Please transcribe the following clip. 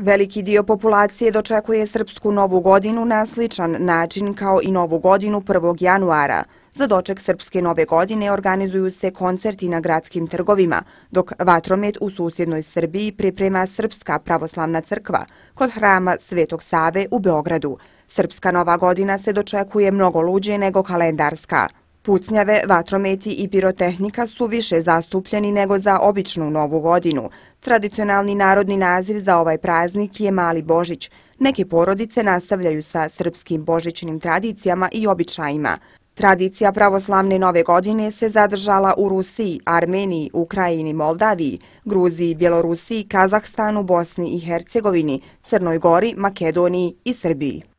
Veliki dio populacije dočekuje Srpsku novu godinu na sličan način kao i novu godinu 1. januara. Za doček Srpske nove godine organizuju se koncerti na gradskim trgovima, dok vatromet u susjednoj Srbiji priprema Srpska pravoslavna crkva kod hrama Svetog Save u Beogradu. Srpska nova godina se dočekuje mnogo luđe nego kalendarska. Pucnjave, vatrometi i pirotehnika su više zastupljeni nego za običnu Novu godinu. Tradicionalni narodni naziv za ovaj praznik je Mali Božić. Neke porodice nastavljaju sa srpskim božićnim tradicijama i običajima. Tradicija pravoslavne Nove godine se zadržala u Rusiji, Armeniji, Ukrajini, Moldaviji, Gruziji, Bjelorusiji, Kazahstanu, Bosni i Hercegovini, Crnoj Gori, Makedoniji i Srbiji.